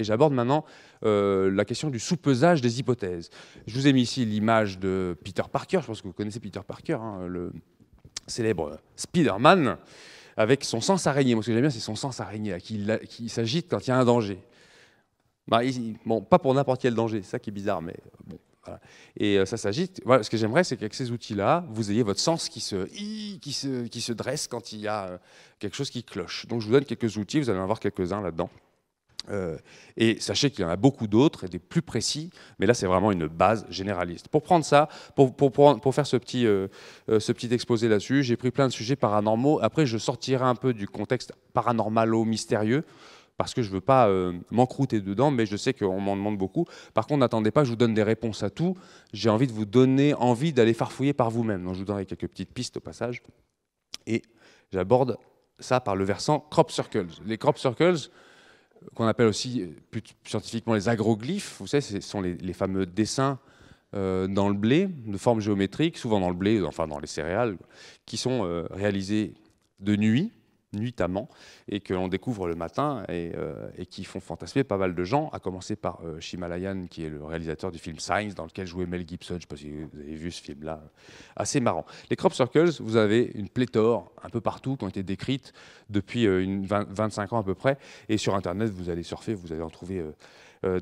Et j'aborde maintenant euh, la question du sous-pesage des hypothèses. Je vous ai mis ici l'image de Peter Parker, je pense que vous connaissez Peter Parker, hein, le célèbre Spider-Man, avec son sens araignée. Moi, ce que j'aime bien, c'est son sens araignée, qui, s'agite quand il y a un danger. Bah, bon, pas pour n'importe quel danger, c'est ça qui est bizarre, mais Et euh, ça s'agite. Voilà, ce que j'aimerais, c'est qu'avec ces outils-là, vous ayez votre sens qui se, qui, se, qui se dresse quand il y a euh, quelque chose qui cloche. Donc je vous donne quelques outils, vous allez en avoir quelques-uns là-dedans. Euh, et sachez qu'il y en a beaucoup d'autres et des plus précis, mais là c'est vraiment une base généraliste. Pour prendre ça, pour, faire euh, euh, ce petit, exposé là-dessus, j'ai pris plein de sujets paranormaux. Après, je sortirai un peu du contexte paranormalo-mystérieux parce que je ne veux pas m'encrouter dedans, mais je sais qu'on m'en demande beaucoup. Par contre, n'attendez pas, je vous donne des réponses à tout. J'ai envie de vous donner envie d'aller farfouiller par vous-même. Donc je vous donnerai quelques petites pistes au passage. Et j'aborde ça par le versant crop circles. Les crop circles, qu'on appelle aussi euh, plus scientifiquement les agroglyphes. Vous savez, ce sont les, fameux dessins euh, dans le blé, de forme géométrique, souvent dans le blé, enfin dans les céréales, qui sont euh, réalisés de nuit nuitamment et que l'on découvre le matin euh, et, qui font fantasmer pas mal de gens, à commencer par euh, Shimalayan, qui est le réalisateur du film Science, dans lequel jouait Mel Gibson. Je ne sais pas si vous avez vu ce film-là. Assez marrant. Les crop circles, vous avez une pléthore un peu partout qui ont été décrites depuis euh, une 25 ans à peu près. Et sur Internet, vous allez surfer, vous allez en trouver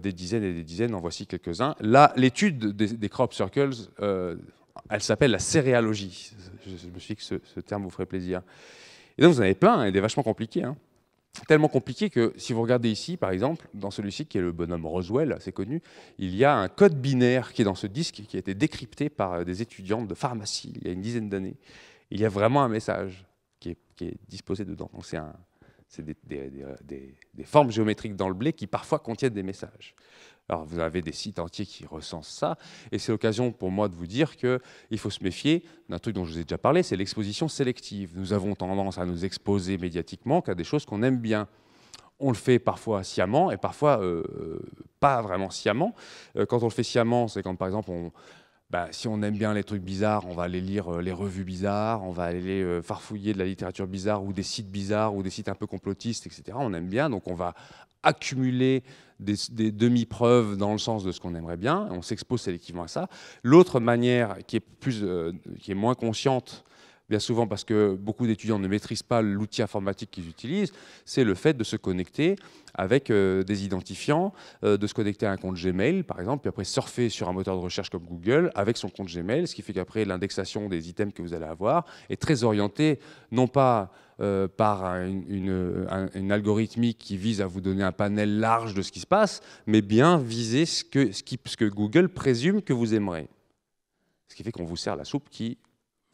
des dizaines et des dizaines. En voici quelques-uns. Là, l'étude des, crop circles elle s'appelle la céréalogie. Je me suis dit que ce terme vous ferait plaisir. Et donc vous en avez plein, et des vachement compliqué, hein. Tellement compliqué que si vous regardez ici, par exemple, dans celui-ci qui est le bonhomme Roswell, c'est connu, il y a un code binaire qui est dans ce disque qui a été décrypté par euh, des étudiantes de pharmacie il y a une dizaine d'années. Il y a vraiment un message qui est, disposé dedans. Donc c'est des, formes géométriques dans le blé qui parfois contiennent des messages. Alors vous avez des sites entiers qui recensent ça, et c'est l'occasion pour moi de vous dire qu'il faut se méfier d'un truc dont je vous ai déjà parlé, c'est l'exposition sélective. Nous avons tendance à nous exposer médiatiquement qu'à des choses qu'on aime bien. On le fait parfois sciemment et parfois euh, pas vraiment sciemment. Euh, quand on le fait sciemment, c'est quand par exemple on, bah, si on aime bien les trucs bizarres, on va aller lire euh, les revues bizarres, on va aller euh, farfouiller de la littérature bizarre ou des sites bizarres ou des sites un peu complotistes, etc. On aime bien, donc on va accumuler des, demi-preuves dans le sens de ce qu'on aimerait bien. On s'expose sélectivement à ça. L'autre manière qui est, plus, euh, qui est moins consciente bien souvent parce que beaucoup d'étudiants ne maîtrisent pas l'outil informatique qu'ils utilisent, c'est le fait de se connecter avec euh, des identifiants, euh, de se connecter à un compte Gmail, par exemple, puis après surfer sur un moteur de recherche comme Google avec son compte Gmail, ce qui fait qu'après l'indexation des items que vous allez avoir est très orientée, non pas euh, par une, algorithmique qui vise à vous donner un panel large de ce qui se passe, mais bien viser ce que, ce ce que Google présume que vous aimerez. Ce qui fait qu'on vous sert la soupe qui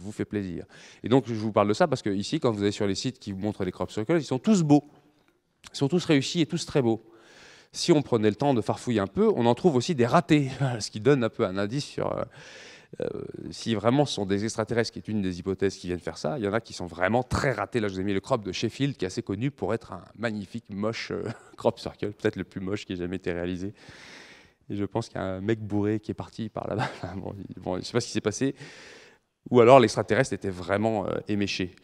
vous fait plaisir. Et donc, je vous parle de ça parce que ici, quand vous allez sur les sites qui vous montrent les crop circles, ils sont tous beaux. Ils sont tous réussis et tous très beaux. Si on prenait le temps de farfouiller un peu, on en trouve aussi des ratés, ce qui donne un peu un indice sur euh, euh, si vraiment ce sont des extraterrestres, qui est une des hypothèses qui viennent faire ça. Il y en a qui sont vraiment très ratés. Là, je vous ai mis le crop de Sheffield, qui est assez connu pour être un magnifique, moche euh, crop circle, peut-être le plus moche qui ait jamais été réalisé. Et je pense qu'il y a un mec bourré qui est parti par là-bas. Bon, bon, je ne sais pas ce qui s'est passé ou alors l'extraterrestre était vraiment euh, éméché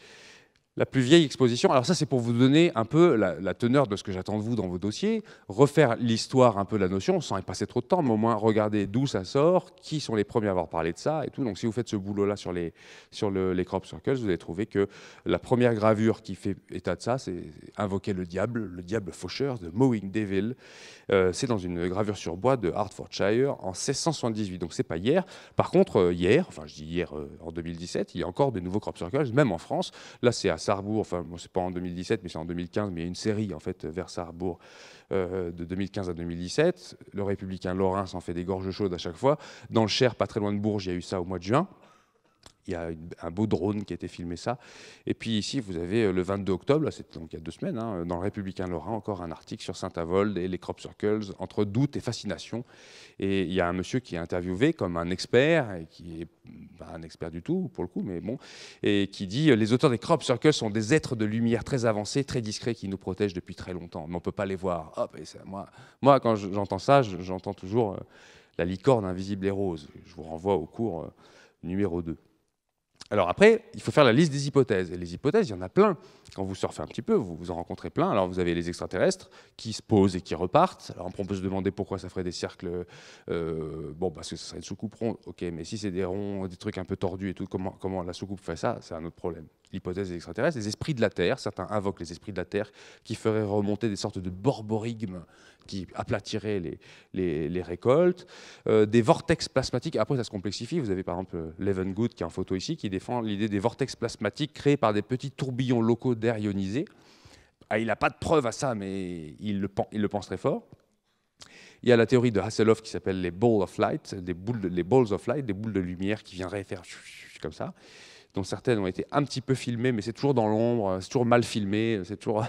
la plus vieille exposition. Alors ça, c'est pour vous donner un peu la, teneur de ce que j'attends de vous dans vos dossiers, refaire l'histoire, un peu la notion, sans y passer trop de temps, mais au moins regarder d'où ça sort, qui sont les premiers à avoir parlé de ça et tout. Donc si vous faites ce boulot-là sur, les, sur les crop circles, vous allez trouver que la première gravure qui fait état de ça, c'est Invoquer le diable, le diable faucheur de Mowing Devil. Euh, c'est dans une gravure sur bois de Hertfordshire en 1678, donc c'est pas hier. Par contre, euh, hier, enfin je dis hier euh, en 2017, il y a encore de nouveaux crop circles, même en France. Là, c'est à enfin, c'est pas en 2017, mais c'est en 2015, mais il y a une série, en fait, vers Sarrebourg euh, de 2015 à 2017. Le républicain Lorrain s'en fait des gorges chaudes à chaque fois. Dans le Cher, pas très loin de Bourges, il y a eu ça au mois de juin il y a un beau drone qui a été filmé ça. Et puis ici, vous avez euh, le 22 octobre, c'est donc il y a deux semaines, hein, dans le Républicain Lorrain, encore un article sur Saint-Avold et les crop circles, entre doute et fascination. Et il y a un monsieur qui est interviewé comme un expert, et qui est pas un expert du tout pour le coup, mais bon, et qui dit euh, les auteurs des crop circles sont des êtres de lumière très avancés, très discrets, qui nous protègent depuis très longtemps, mais on ne peut pas les voir. Ah, moi, moi, quand j'entends ça, j'entends toujours euh, la licorne invisible et rose. Je vous renvoie au cours numéro 2. Alors après, il faut faire la liste des hypothèses. Et les hypothèses, il y en a plein quand vous surfez un petit peu, vous, vous en rencontrez plein. Alors vous avez les extraterrestres qui se posent et qui repartent. Alors on peut se demander pourquoi ça ferait des cercles. Euh, bon, parce que ça serait une soucoupe ronde. Ok, mais si c'est des ronds, des trucs un peu tordus et tout, comment, comment la soucoupe fait ça C'est un autre problème. L'hypothèse des extraterrestres, les esprits de la Terre, certains invoquent les esprits de la Terre qui feraient remonter des sortes de borborigmes qui aplatiraient les, les, récoltes, euh, des vortex plasmatiques. Après, ça se complexifie. Vous avez par exemple Levengood qui est en photo ici, qui défend l'idée des vortex plasmatiques créés par des petits tourbillons locaux d'air ionisé. Ah, il n'a pas de preuve à ça, mais il le, pense, très fort. Il y a la théorie de Hasselhoff qui s'appelle les balls of light, des boules les balls of light, des boules de lumière qui viendraient faire comme ça, dont certaines ont été un petit peu filmées, mais c'est toujours dans l'ombre, c'est toujours mal filmé, c'est toujours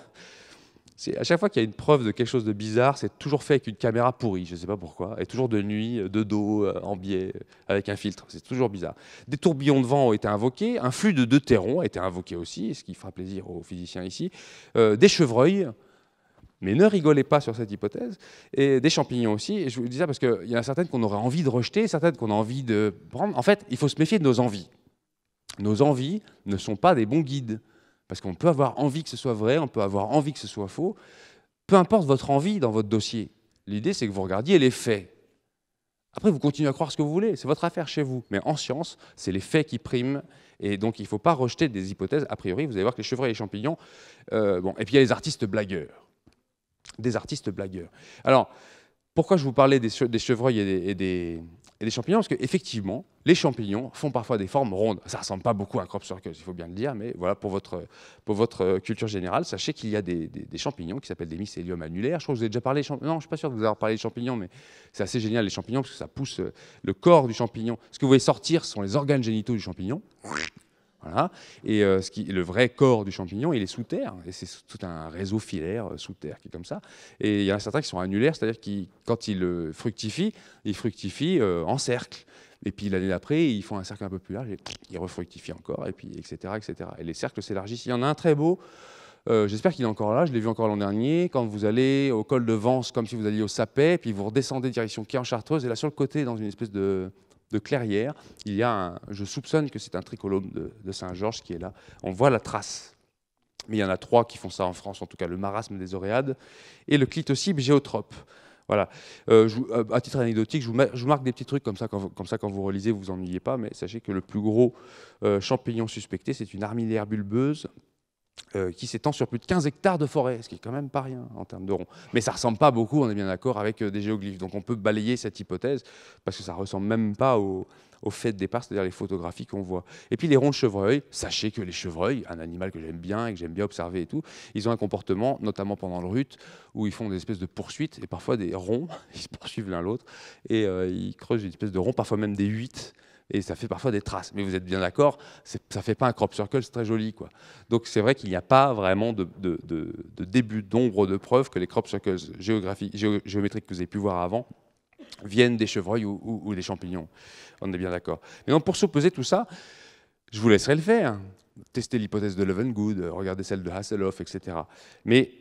à chaque fois qu'il y a une preuve de quelque chose de bizarre, c'est toujours fait avec une caméra pourrie, je ne sais pas pourquoi, et toujours de nuit, de dos, euh, en biais, avec un filtre. C'est toujours bizarre. Des tourbillons de vent ont été invoqués, un flux de deutéron a été invoqué aussi, ce qui fera plaisir aux physiciens ici, euh, des chevreuils. Mais ne rigolez pas sur cette hypothèse. Et des champignons aussi. Et je vous dis ça parce qu'il y en a certaines qu'on aurait envie de rejeter, certaines qu'on a envie de prendre. En fait, il faut se méfier de nos envies. Nos envies ne sont pas des bons guides. Parce qu'on peut avoir envie que ce soit vrai, on peut avoir envie que ce soit faux. Peu importe votre envie dans votre dossier. L'idée, c'est que vous regardiez les faits. Après, vous continuez à croire ce que vous voulez, c'est votre affaire chez vous. Mais en science, c'est les faits qui priment. Et donc, il ne faut pas rejeter des hypothèses a priori. Vous allez voir que les chevreuils et les champignons. Euh, bon. Et puis, il y a les artistes blagueurs. Des artistes blagueurs. Alors, pourquoi je vous parlais des, chevreuils et des, et les champignons, parce qu'effectivement, les champignons font parfois des formes rondes. Ça ressemble pas beaucoup à un crop circle, il faut bien le dire, mais voilà, pour votre, pour votre euh, culture générale, sachez qu'il y a des, champignons qui s'appellent des mycéliums annulaires. Je crois que vous avez déjà parlé, non, je suis pas sûr de vous avoir parlé des champignons, mais c'est assez génial les champignons, parce que ça pousse euh, le corps du champignon. Ce que vous voyez sortir sont les organes génitaux du champignon. Voilà. Et euh, ce qui, le vrai corps du champignon, il est sous terre. Et c'est tout un réseau filaire euh, sous terre qui est comme ça. Et il y en a certains qui sont annulaires, c'est-à-dire qu'ils, quand ils fructifient, ils fructifient euh, en cercle. Et puis l'année d'après, ils font un cercle un peu plus large et ils refructifient encore, et puis etc. etc. Et les cercles s'élargissent. Il y en a un très beau. J'espère qu'il est encore là, je l'ai vu encore l'an dernier. Quand vous allez au col de Vence, comme si vous alliez au Sapet, puis vous redescendez direction qui en Chartreuse, et là sur le côté, dans une espèce de de clairière. Il y a un, je soupçonne que c'est un tricolome de, Saint-Georges qui est là. On voit la trace. Mais il y en a trois qui font ça en France, en tout cas le marasme des oréades et le clitocybe géotrope. Voilà. Euh, je, euh, à titre anecdotique, je vous, marque des petits trucs comme ça, quand, comme ça, vous relisez, vous vous ennuyez pas, mais sachez que le plus gros euh, champignon suspecté, c'est une armillaire bulbeuse euh, qui s'étend sur plus de 15 hectares de forêt, ce qui est quand même pas rien en termes de ronds. Mais ça ressemble pas beaucoup, on est bien d'accord, avec euh, des géoglyphes. Donc on peut balayer cette hypothèse parce que ça ne ressemble même pas au, au fait de départ, c'est-à-dire les photographies qu'on voit. Et puis les ronds de chevreuil, sachez que les chevreuils, un animal que j'aime bien et que j'aime bien observer et tout, ils ont un comportement, notamment pendant le rut, où ils font des espèces de poursuites et parfois des ronds, ils se poursuivent l'un l'autre et euh, ils creusent des espèces de ronds, parfois même des huit et ça fait parfois des traces. Mais vous êtes bien d'accord, ça ne fait pas un crop circle, c'est très joli. Quoi. Donc c'est vrai qu'il n'y a pas vraiment de, début d'ombre de preuve que les crop circles géométriques que vous avez pu voir avant viennent des chevreuils ou, des champignons. On est bien d'accord. Mais donc pour s'opposer tout ça, je vous laisserai le faire. Tester l'hypothèse de Levengood, regarder celle de Hasselhoff, etc. Mais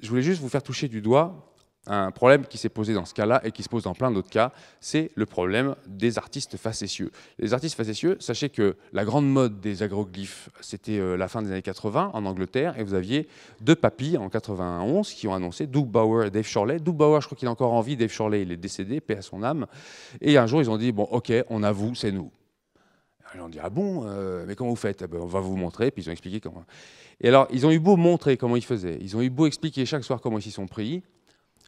je voulais juste vous faire toucher du doigt un problème qui s'est posé dans ce cas-là et qui se pose dans plein d'autres cas, c'est le problème des artistes facétieux. Les artistes facétieux, sachez que la grande mode des agroglyphes, c'était euh, la fin des années 80 en Angleterre, et vous aviez deux papilles en 91 qui ont annoncé Doug Bauer et Dave Chorley. Doug Bauer, je crois qu'il a encore envie, Dave Chorley, il est décédé, paix à son âme. Et un jour, ils ont dit, bon, ok, on avoue, c'est nous. Et on dit ah bon, euh, mais comment vous faites eh ben, On va vous montrer. Puis ils ont expliqué comment. Et alors ils ont eu beau montrer comment ils faisaient, ils ont eu beau expliquer chaque soir comment ils s'y sont pris.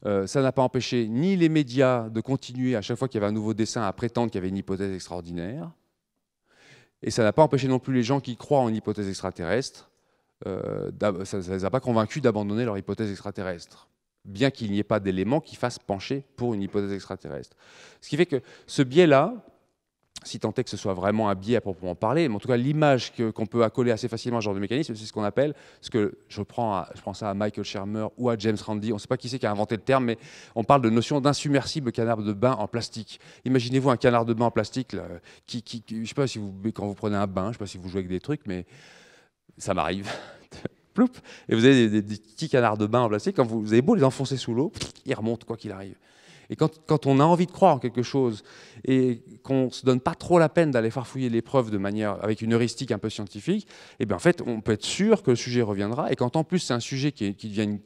Euh, ça n'a pas empêché ni les médias de continuer à chaque fois qu'il y avait un nouveau dessin à prétendre qu'il y avait une hypothèse extraordinaire, et ça n'a pas empêché non plus les gens qui croient en une hypothèse extraterrestre, euh, ça ne les a pas convaincus d'abandonner leur hypothèse extraterrestre, bien qu'il n'y ait pas d'éléments qui fassent pencher pour une hypothèse extraterrestre. Ce qui fait que ce biais-là, si tant est que ce soit vraiment un biais à proprement parler, mais en tout cas l'image qu'on peut accoler assez facilement à ce genre de mécanisme, c'est ce qu'on appelle, ce que je prends, je prends ça à Michael Shermer ou à James Randi, on ne sait pas qui c'est qui a inventé le terme, mais on parle de notion d'insubmersible canard de bain en plastique. Imaginez-vous un canard de bain en plastique, qui, je ne sais pas si vous, quand vous prenez un bain, je ne sais pas si vous jouez avec des trucs, mais ça m'arrive. et vous avez des, petits canards de bain en plastique, quand vous, vous avez beau les enfoncer sous l'eau, ils remontent quoi qu'il arrive. Et quand, on a envie de croire en quelque chose et qu'on ne se donne pas trop la peine d'aller farfouiller les preuves de manière, avec une heuristique un peu scientifique, eh ben, en fait, on peut être sûr que le sujet reviendra. Et quand en plus c'est un sujet qui, devient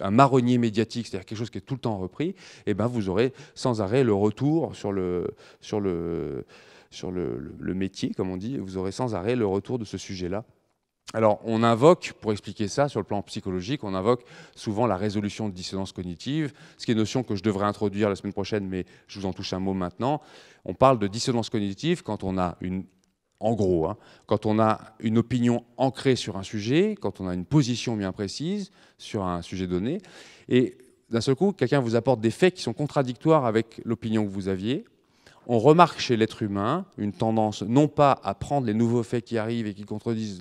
un marronnier médiatique, c'est-à-dire quelque chose qui est tout le temps repris, eh bien vous aurez sans arrêt le retour sur le... Sur le sur le métier, comme on dit, vous aurez sans arrêt le retour de ce sujet-là alors, on invoque, pour expliquer ça, sur le plan psychologique, on invoque souvent la résolution de dissonance cognitive, ce qui est une notion que je devrais introduire la semaine prochaine, mais je vous en touche un mot maintenant. On parle de dissonance cognitive quand on a une, en gros, hein, quand on a une opinion ancrée sur un sujet, quand on a une position bien précise sur un sujet donné, et d'un seul coup, quelqu'un vous apporte des faits qui sont contradictoires avec l'opinion que vous aviez, on remarque chez l'être humain une tendance non pas à prendre les nouveaux faits qui arrivent et qui contredisent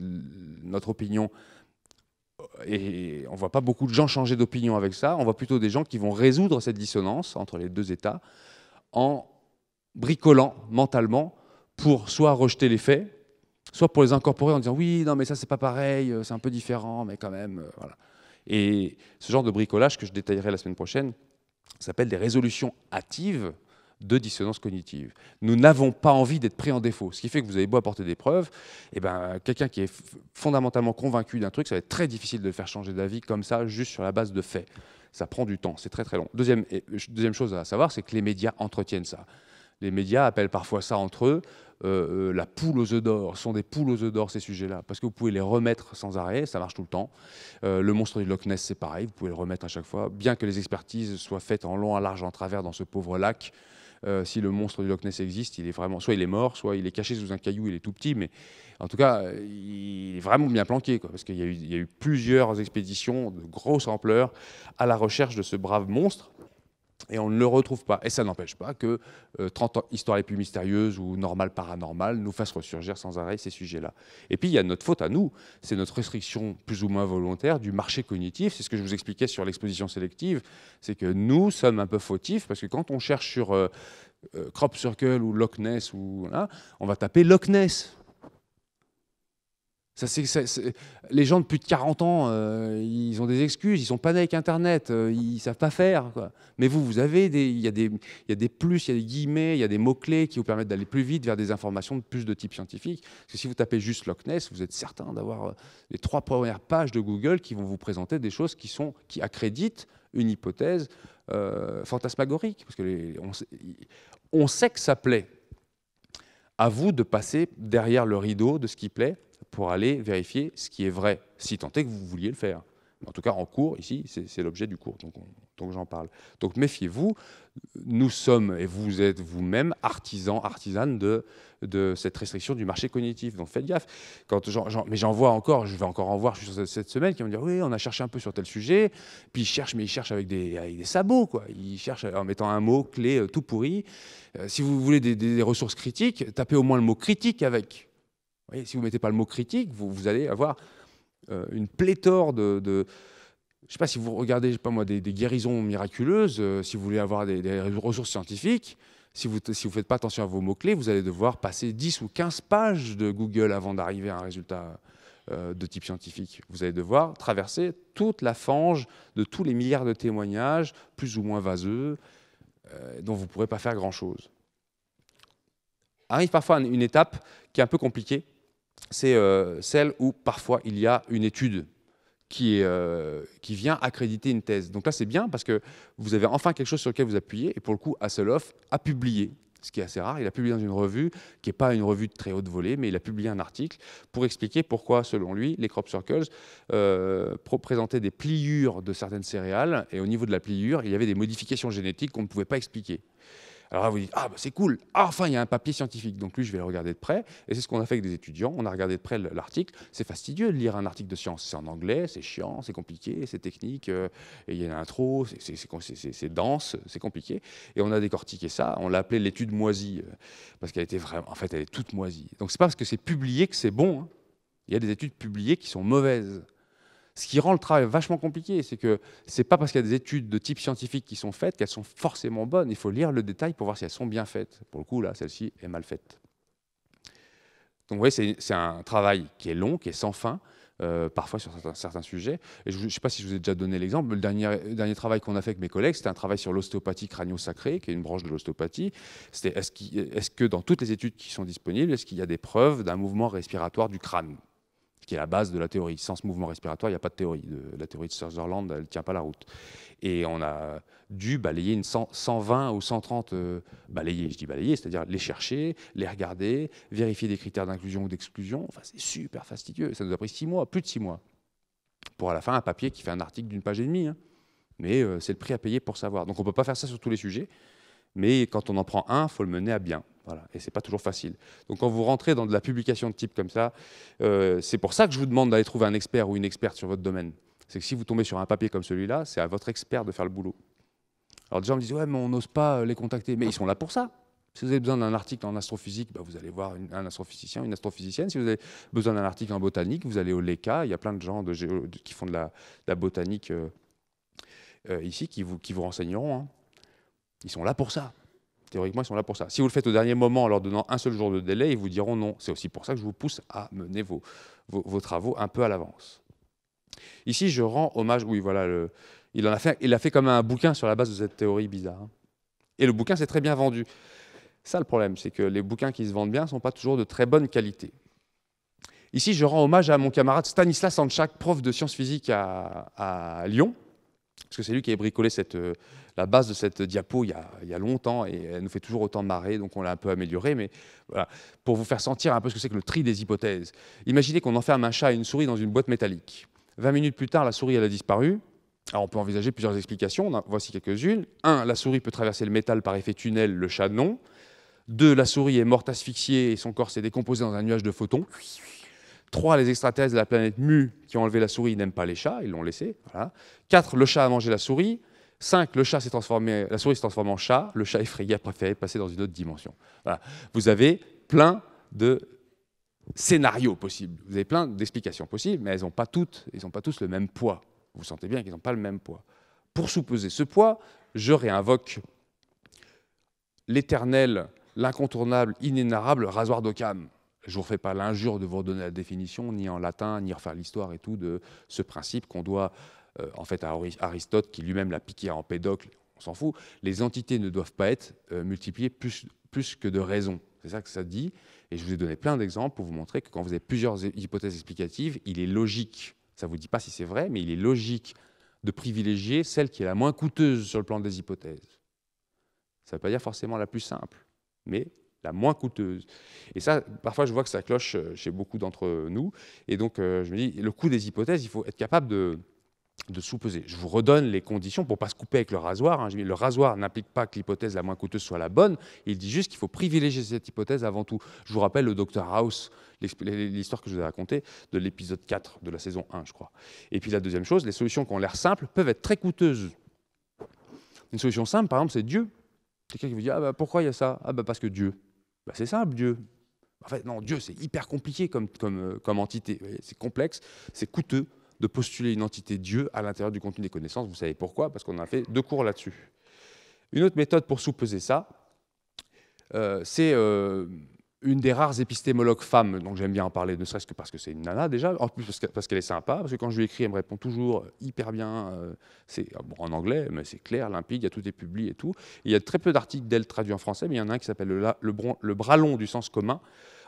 notre opinion, euh, et on ne voit pas beaucoup de gens changer d'opinion avec ça, on voit plutôt des gens qui vont résoudre cette dissonance entre les deux États en bricolant mentalement pour soit rejeter les faits, soit pour les incorporer en disant oui, non mais ça c'est pas pareil, euh, c'est un peu différent, mais quand même, euh, voilà. Et ce genre de bricolage que je détaillerai la semaine prochaine s'appelle des résolutions hâtives, de dissonance cognitive. Nous n'avons pas envie d'être pris en défaut. Ce qui fait que vous avez beau apporter des preuves, et eh ben, quelqu'un qui est fondamentalement convaincu d'un truc, ça va être très difficile de faire changer d'avis comme ça, juste sur la base de faits. Ça prend du temps, c'est très très long. Deuxième, euh, deuxième chose à savoir, c'est que les médias entretiennent ça. Les médias appellent parfois ça entre eux euh, euh, la poule aux œufs d'or, sont des poules aux œufs d'or ces sujets-là, parce que vous pouvez les remettre sans arrêt, ça marche tout le temps. le monstre du Loch Ness, c'est pareil, vous pouvez le remettre à chaque fois, bien que les expertises soient faites en long, en large, en travers dans ce pauvre lac. Euh, si le monstre du Loch Ness existe, il est vraiment, soit il est mort, soit il est caché sous un caillou, il est tout petit, mais en tout cas, il est vraiment bien planqué, parce qu'il y, a eu plusieurs expéditions de grosse ampleur à la recherche de ce brave monstre et on ne le retrouve pas. Et ça n'empêche pas que 30 euh, histoires les plus mystérieuses ou normales, paranormales nous fassent ressurgir sans arrêt ces sujets-là. Et puis il y a notre faute à nous, c'est notre restriction plus ou moins volontaire du marché cognitif. C'est ce que je vous expliquais sur l'exposition sélective, c'est que nous sommes un peu fautifs parce que quand on cherche sur euh, euh, Crop Circle ou Loch Ness, ou, on va taper Loch Ness les gens de plus de 40 ans, euh, ils ont des excuses, ils sont pas nés avec Internet, ils euh, ils savent pas faire. Mais vous, vous avez des, il y, a des, plus, il y a des guillemets, il y a des mots clés qui vous permettent d'aller plus vite vers des informations de plus de type scientifique. Parce que si vous tapez juste Loch Ness, vous êtes certain d'avoir euh, les trois premières pages de Google qui vont vous présenter des choses qui sont qui accréditent une hypothèse fantasmagorique. Parce que on sait que ça plaît. À vous de passer derrière le rideau de ce qui plaît pour aller vérifier ce qui est vrai, si tant est que vous vouliez le faire. En tout cas, en cours, ici, c'est l'objet du cours, donc, donc j'en parle. Donc méfiez-vous, nous sommes, et vous êtes vous-même, artisans, artisanes de, cette restriction du marché cognitif. Donc faites gaffe. mais j'en vois encore, je vais encore en voir je suis sur cette semaine, qui vont me dire, oui, on a cherché un peu sur tel sujet, puis ils cherchent, mais ils cherchent avec des, sabots, quoi. Ils cherchent en mettant un mot clé euh, tout pourri. Euh, si vous voulez des ressources critiques, tapez au moins le mot critique avec si vous ne mettez pas le mot critique, vous, allez avoir euh, une pléthore de, je ne sais pas si vous regardez, pas moi, des, guérisons miraculeuses, euh, si vous voulez avoir des, ressources scientifiques, si vous ne faites pas attention à vos mots-clés, vous allez devoir passer 10 ou 15 pages de Google avant d'arriver à un résultat euh, de type scientifique. Vous allez devoir traverser toute la fange de tous les milliards de témoignages, plus ou moins vaseux, dont vous ne pourrez pas faire grand-chose. Arrive parfois une étape qui est un peu compliquée, c'est euh, celle où parfois il y a une étude qui, euh, qui, vient accréditer une thèse. Donc là, c'est bien parce que vous avez enfin quelque chose sur lequel vous appuyez. Et pour le coup, Hasselhoff a publié, ce qui est assez rare, il a publié dans une revue qui n'est pas une revue de très haute volée, mais il a publié un article pour expliquer pourquoi, selon lui, les crop circles euh, présentaient des pliures de certaines céréales. Et au niveau de la pliure, il y avait des modifications génétiques qu'on ne pouvait pas expliquer. Alors là, vous dites, ah, bah, c'est cool, ah, enfin, il y a un papier scientifique, donc lui, je vais le regarder de près. Et c'est ce qu'on a fait avec des étudiants, on a regardé de près l'article. C'est fastidieux de lire un article de science, c'est en anglais, c'est chiant, c'est compliqué, c'est technique, euh, et il y a une intro, c'est dense, c'est compliqué. Et on a décortiqué ça, on l'a appelé l'étude moisie, euh, parce qu'elle était vraiment, en fait, elle est toute moisie. Donc c'est pas parce que c'est publié que c'est bon. Hein. Il y a des études publiées qui sont mauvaises. Ce qui rend le travail vachement compliqué, c'est que ce n'est pas parce qu'il y a des études de type scientifique qui sont faites qu'elles sont forcément bonnes. Il faut lire le détail pour voir si elles sont bien faites. Pour le coup, là, celle-ci est mal faite. Donc vous voyez, c'est un travail qui est long, qui est sans fin, euh, parfois sur certains, sujets. je ne sais pas si je vous ai déjà donné l'exemple, le dernier, travail qu'on a fait avec mes collègues, c'était un travail sur l'ostéopathie crânio-sacrée, qui est une branche de l'ostéopathie. C'était est-ce que dans toutes les études qui sont disponibles, est-ce qu'il y a des preuves d'un mouvement respiratoire du crâne qui est la base de la théorie. Sans ce mouvement respiratoire, il n'y a pas de théorie. De, la théorie de Sutherland, elle ne tient pas la route. Et on a dû balayer une 120 ou 130, euh, balayer, je dis balayer, c'est-à-dire les chercher, les regarder, vérifier des critères d'inclusion ou d'exclusion. Enfin, c'est super fastidieux. Ça nous a pris six mois, plus de six mois, pour à la fin un papier qui fait un article d'une page et demie. Hein. Mais euh, c'est le prix à payer pour savoir. Donc on ne peut pas faire ça sur tous les sujets. Mais quand on en prend un, il faut le mener à bien et ce n'est pas toujours facile. Donc quand vous rentrez dans de la publication de type comme ça, euh, c'est pour ça que je vous demande d'aller trouver un expert ou une experte sur votre domaine. C'est que si vous tombez sur un papier comme celui-là, c'est à votre expert de faire le boulot. Alors des gens me disent, ouais, mais on n'ose pas euh, les contacter. Mais ils sont là pour ça. Si vous avez besoin d'un article en astrophysique, bah, vous allez voir un astrophysicien, une astrophysicienne. Si vous avez besoin d'un article en botanique, vous allez au LECA. Il y a plein de gens qui font de la, botanique euh, ici qui vous, qui vous renseigneront. Hein. Ils sont là pour ça. Théoriquement, ils sont là pour ça. Si vous le faites au dernier moment en leur donnant un seul jour de délai, ils vous diront non. C'est aussi pour ça que je vous pousse à mener vos, travaux un peu à l'avance. Ici, je rends hommage. Oui, voilà, il, en a fait, il a fait comme un bouquin sur la base de cette théorie bizarre. Hein. Et le bouquin s'est très bien vendu. Ça, le problème, c'est que les bouquins qui se vendent bien ne sont pas toujours de très bonne qualité. Ici, je rends hommage à mon camarade Stanislas Sanchak, prof de sciences physiques à, à Lyon, parce que c'est lui qui a bricolé cette, euh, la base de cette diapo il y, a, longtemps et elle nous fait toujours autant marrer, donc on l'a un peu améliorée. Mais voilà, pour vous faire sentir un peu ce que c'est que le tri des hypothèses. Imaginez qu'on enferme un chat et une souris dans une boîte métallique. 20 minutes plus tard, la souris elle a disparu. Alors on peut envisager plusieurs explications, voici quelques-unes. 1. La souris peut traverser le métal par effet tunnel, le chat non. 2. La souris est morte asphyxiée et son corps s'est décomposé dans un nuage de photons. 3. Les extraterrestres de la planète Mu qui ont enlevé la souris n'aiment pas les chats, ils l'ont laissé. Voilà. 4. Le chat a mangé la souris. 5, le chat s'est transformé, la souris s'est transformée en chat, le chat effrayé a préféré passer dans une autre dimension. Vous avez plein de scénarios possibles, vous avez plein d'explications possibles, mais elles n'ont pas toutes, ils n'ont pas tous le même poids. Vous sentez bien qu'ils n'ont pas le même poids. Pour sous ce poids, je réinvoque l'éternel, l'incontournable, inénarrable rasoir d'Occam. Je ne vous fais pas l'injure de vous redonner la définition, ni en latin, ni refaire l'histoire et tout, de ce principe qu'on doit euh, en fait à Aristote qui lui-même l'a piqué en pédocle, on s'en fout, les entités ne doivent pas être euh, multipliées plus, plus que de raisons. C'est ça que ça dit. Et je vous ai donné plein d'exemples pour vous montrer que quand vous avez plusieurs hypothèses explicatives, il est logique, ça ne vous dit pas si c'est vrai, mais il est logique de privilégier celle qui est la moins coûteuse sur le plan des hypothèses. Ça ne veut pas dire forcément la plus simple, mais la moins coûteuse. Et ça, parfois, je vois que ça cloche euh, chez beaucoup d'entre nous. Et donc, je me dis, le coût des hypothèses, il faut être capable de, de sous-peser. Je vous redonne les conditions pour ne pas se couper avec le rasoir. Hein. Le rasoir n'implique pas que l'hypothèse la moins coûteuse soit la bonne. Il dit juste qu'il faut privilégier cette hypothèse avant tout. Je vous rappelle le docteur House, l'histoire que je vous ai racontée de l'épisode 4 de la saison 1, je crois. Et puis la deuxième chose, les solutions qui ont l'air simples peuvent être très coûteuses. Une solution simple, par exemple, c'est Dieu. Quelqu'un qui vous dit ah bah, pourquoi il y a ça Ah bah parce que Dieu. Bah, c'est simple, Dieu. En fait, non, Dieu, c'est hyper compliqué comme, comme, euh, comme entité. C'est complexe, c'est coûteux de postuler une entité Dieu à l'intérieur du contenu des connaissances. Vous savez pourquoi Parce qu'on a fait deux cours là-dessus. Une autre méthode pour sous-peser ça, euh, c'est euh, une des rares épistémologues femmes, donc j'aime bien en parler, ne serait-ce que parce que c'est une nana déjà, en plus parce qu'elle est sympa, parce que quand je lui écris, elle me répond toujours euh, hyper bien, c'est en anglais, mais c'est clair, limpide, il y a tout est publié et tout. il y a très peu d'articles d'elle traduits en français, mais il y en a un qui s'appelle le, le, le, du sens commun,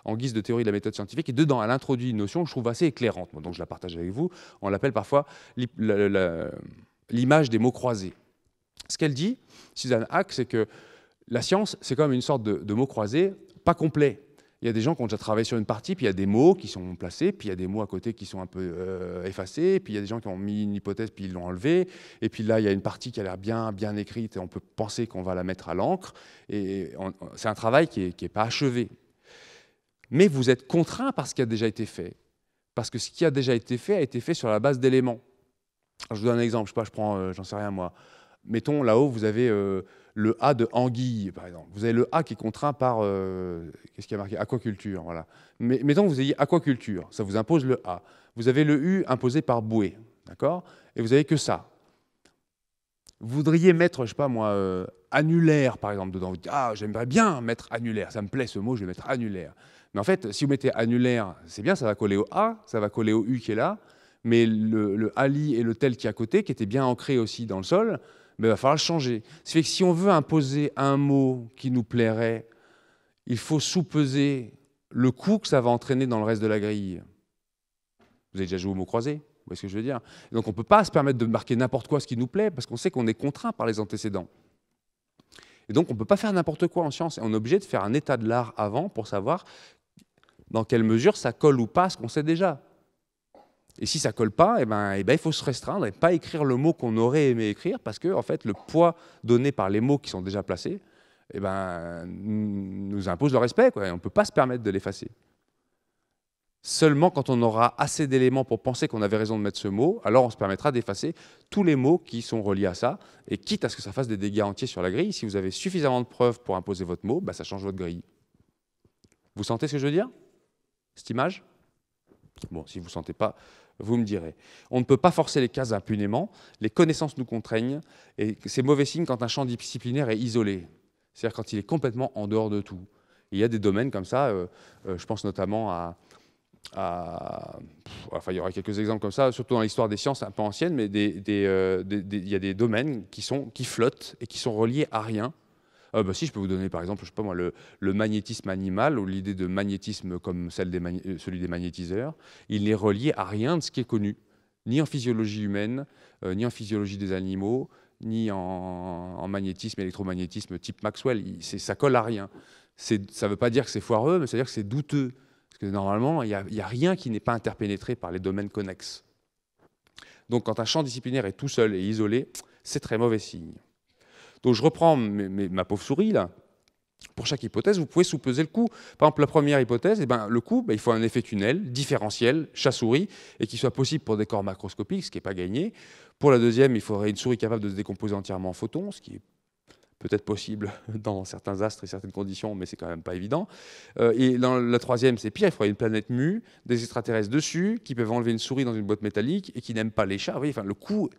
en guise de théorie de la méthode scientifique. Et dedans, elle introduit une notion que je trouve assez éclairante, donc je la partage avec vous. On l'appelle parfois l'image des mots croisés. Ce qu'elle dit, Suzanne Hack, c'est que la science, c'est comme une sorte de, mots mot croisé, pas complet. Il y a des gens qui ont déjà travaillé sur une partie, puis il y a des mots qui sont placés, puis il y a des mots à côté qui sont un peu euh, effacés, puis il y a des gens qui ont mis une hypothèse, puis ils l'ont enlevée, et puis là, il y a une partie qui a l'air bien, bien écrite, et on peut penser qu'on va la mettre à l'encre, et c'est un travail qui n'est pas achevé mais vous êtes contraint par ce qui a déjà été fait, parce que ce qui a déjà été fait a été fait sur la base d'éléments. Je vous donne un exemple, je, sais pas, je prends, euh, j'en sais rien moi. Mettons là-haut, vous avez euh, le A de anguille, par exemple. Vous avez le A qui est contraint par, euh, qu'est-ce qui a marqué Aquaculture, voilà. Mais, mettons que vous ayez aquaculture, ça vous impose le A. Vous avez le U imposé par bouée, d'accord Et vous avez que ça. Vous voudriez mettre, je sais pas moi, annulaire, par exemple, dedans. Vous dites, ah, j'aimerais bien mettre annulaire, ça me plaît ce mot, je vais mettre annulaire. Mais en fait, si vous mettez annulaire, c'est bien, ça va coller au A, ça va coller au U qui est là, mais le, ali et le tel qui est à côté, qui était bien ancré aussi dans le sol, mais ben, il va falloir le changer. C'est que si on veut imposer un mot qui nous plairait, il faut sous-peser le coût que ça va entraîner dans le reste de la grille. Vous avez déjà joué au mot croisé Vous voyez ce que je veux dire Donc on ne peut pas se permettre de marquer n'importe quoi ce qui nous plaît, parce qu'on sait qu'on est contraint par les antécédents. Et donc on ne peut pas faire n'importe quoi en science. On est obligé de faire un état de l'art avant pour savoir dans quelle mesure ça colle ou pas ce qu'on sait déjà. Et si ça colle pas, eh ben, eh ben, il faut se restreindre et pas écrire le mot qu'on aurait aimé écrire parce que en fait, le poids donné par les mots qui sont déjà placés eh ben, nous impose le respect. on ne peut pas se permettre de l'effacer. Seulement quand on aura assez d'éléments pour penser qu'on avait raison de mettre ce mot, alors on se permettra d'effacer tous les mots qui sont reliés à ça. Et quitte à ce que ça fasse des dégâts entiers sur la grille, si vous avez suffisamment de preuves pour imposer votre mot, bah, ça change votre grille. Vous sentez ce que je veux dire cette image Bon, si vous ne sentez pas, vous me direz. On ne peut pas forcer les cases impunément, les connaissances nous contraignent, et c'est mauvais signe quand un champ disciplinaire est isolé, c'est-à-dire quand il est complètement en dehors de tout. il y a des domaines comme ça, euh, euh, je pense notamment à... enfin, il y aura quelques exemples comme ça, surtout dans l'histoire des sciences un peu anciennes, mais euh, il y a des domaines qui, sont, qui flottent et qui sont reliés à rien, euh, bah, si, je peux vous donner par exemple, je le, magnétisme animal ou l'idée de magnétisme comme celle euh, celui des magnétiseurs, il n'est relié à rien de ce qui est connu, ni en physiologie humaine, euh, ni en physiologie des animaux, ni en, en magnétisme, électromagnétisme type Maxwell. ça colle à rien. ça ne veut pas dire que c'est foireux, mais ça veut dire que c'est douteux. Parce que normalement, il n'y a, a rien qui n'est pas interpénétré par les domaines connexes. Donc quand un champ disciplinaire est tout seul et isolé, c'est très mauvais signe. Donc je reprends ma pauvre souris là. Pour chaque hypothèse, vous pouvez sous-peser le coup. Par exemple, la première hypothèse, eh ben, le coup, ben, il faut un effet tunnel différentiel, chat-souris, et qui soit possible pour des corps macroscopiques, ce qui n'est pas gagné. Pour la deuxième, il faudrait une souris capable de se décomposer entièrement en photons, ce qui est peut-être possible dans certains astres et certaines conditions, mais c'est quand même pas évident. Euh, et dans la troisième, c'est pire, il faudrait une planète mue, des extraterrestres dessus, qui peuvent enlever une souris dans une boîte métallique et qui n'aiment pas les chats. le coût,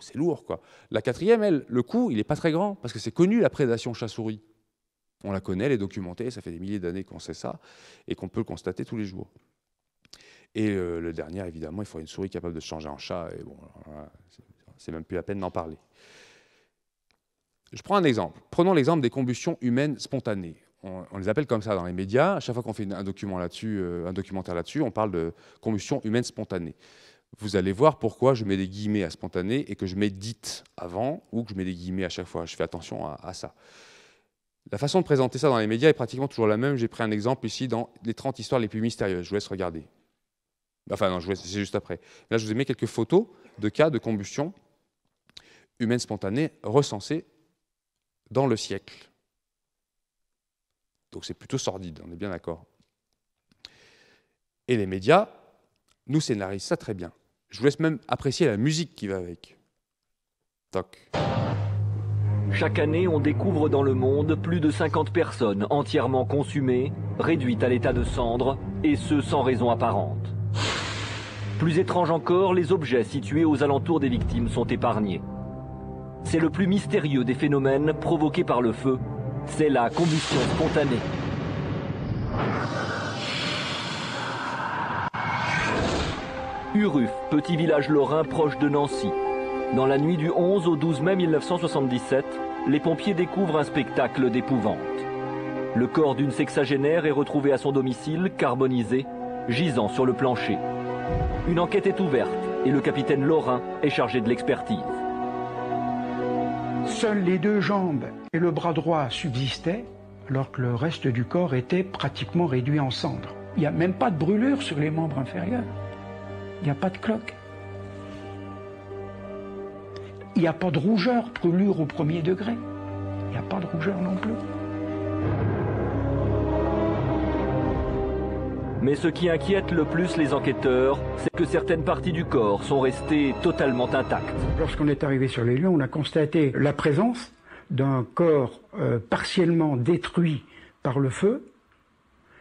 c'est lourd. quoi. La quatrième, elle, le coût, il n'est pas très grand, parce que c'est connu la prédation chat-souris. On la connaît, elle est documentée, ça fait des milliers d'années qu'on sait ça, et qu'on peut le constater tous les jours. Et euh, le dernier, évidemment, il faudrait une souris capable de se changer en chat, et bon, c'est même plus la peine d'en parler. Je prends un exemple. Prenons l'exemple des combustions humaines spontanées. On, les appelle comme ça dans les médias. À chaque fois qu'on fait un, document là-dessus, euh, un documentaire là-dessus, on parle de combustion humaine spontanée. Vous allez voir pourquoi je mets des guillemets à spontané et que je mets dites avant ou que je mets des guillemets à chaque fois. Je fais attention à, ça. La façon de présenter ça dans les médias est pratiquement toujours la même. J'ai pris un exemple ici dans les 30 histoires les plus mystérieuses. Je vous laisse regarder. Enfin, non, c'est juste après. Là, je vous ai mis quelques photos de cas de combustion humaine spontanée recensés dans le siècle. Donc c'est plutôt sordide, on est bien d'accord. Et les médias nous scénarisent ça très bien. Je vous laisse même apprécier la musique qui va avec. Toc. Chaque année, on découvre dans le monde plus de 50 personnes entièrement consumées, réduites à l'état de cendre, et ce sans raison apparente. Plus étrange encore, les objets situés aux alentours des victimes sont épargnés. C'est le plus mystérieux des phénomènes provoqués par le feu. C'est la combustion spontanée. Uruf, petit village lorrain proche de Nancy. Dans la nuit du 11 au 12 mai 1977, les pompiers découvrent un spectacle d'épouvante. Le corps d'une sexagénaire est retrouvé à son domicile, carbonisé, gisant sur le plancher. Une enquête est ouverte et le capitaine Lorrain est chargé de l'expertise. Seules les deux jambes et le bras droit subsistaient, alors que le reste du corps était pratiquement réduit en cendres. Il n'y a même pas de brûlure sur les membres inférieurs. Il n'y a pas de cloque. Il n'y a pas de rougeur, brûlure au premier degré. Il n'y a pas de rougeur non plus. Mais ce qui inquiète le plus les enquêteurs, c'est que certaines parties du corps sont restées totalement intactes. Lorsqu'on est arrivé sur les lieux, on a constaté la présence d'un corps euh, partiellement détruit par le feu,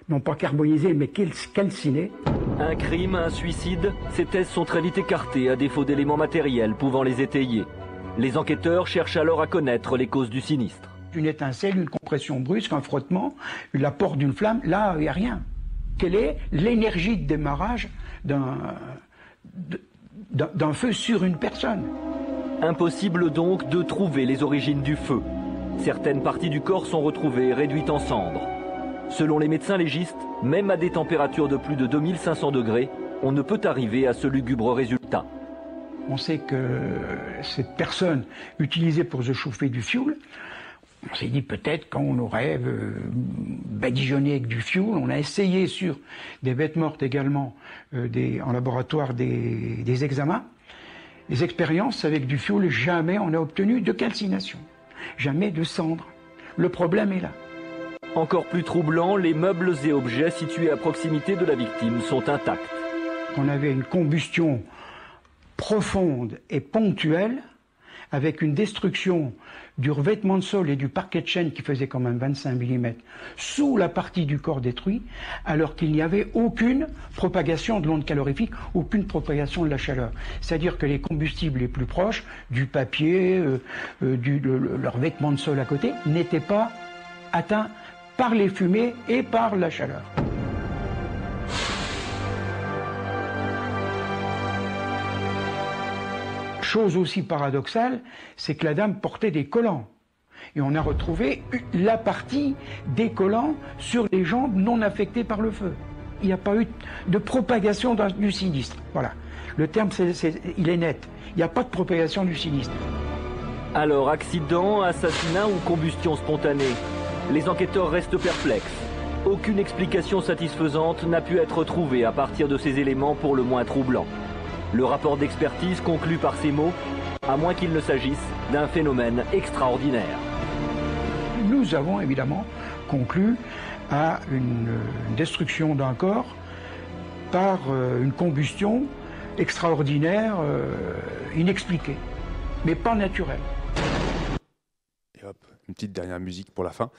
non pas carbonisé mais calciné. Un crime, un suicide, ces thèses sont très vite écartées à défaut d'éléments matériels pouvant les étayer. Les enquêteurs cherchent alors à connaître les causes du sinistre. Une étincelle, une compression brusque, un frottement, la porte d'une flamme, là, il n'y a rien quelle est l'énergie de démarrage d'un feu sur une personne. Impossible donc de trouver les origines du feu. Certaines parties du corps sont retrouvées réduites en cendres. Selon les médecins légistes, même à des températures de plus de 2500 degrés, on ne peut arriver à ce lugubre résultat. On sait que cette personne utilisée pour se chauffer du fioul on s'est dit peut-être quand on aurait euh, badigeonné avec du fioul, on a essayé sur des bêtes mortes également euh, en laboratoire des, examens, Les expériences avec du fioul, jamais on n'a obtenu de calcination, jamais de cendre. Le problème est là. Encore plus troublant, les meubles et objets situés à proximité de la victime sont intacts. On avait une combustion profonde et ponctuelle avec une destruction du revêtement de sol et du parquet de chêne qui faisait quand même 25 mm sous la partie du corps détruit, alors qu'il n'y avait aucune propagation de l'onde calorifique, aucune propagation de la chaleur. C'est-à-dire que les combustibles les plus proches, du papier, euh, euh, du, revêtement de sol à côté, n'étaient pas atteints par les fumées et par la chaleur. chose aussi paradoxale, c'est que la dame portait des collants. Et on a retrouvé la partie des collants sur les jambes non affectées par le feu. Il n'y a pas eu de propagation du sinistre. Voilà. Le terme, il est net. Il n'y a pas de propagation du sinistre. Alors, accident, assassinat ou combustion spontanée Les enquêteurs restent perplexes. Aucune explication satisfaisante n'a pu être trouvée à partir de ces éléments pour le moins troublants. Le rapport d'expertise conclut par ces mots, à moins qu'il ne s'agisse d'un phénomène extraordinaire. Nous avons évidemment conclu à une destruction d'un corps par euh, une combustion extraordinaire, euh, inexpliquée, mais pas naturelle. une petite dernière musique pour la fin.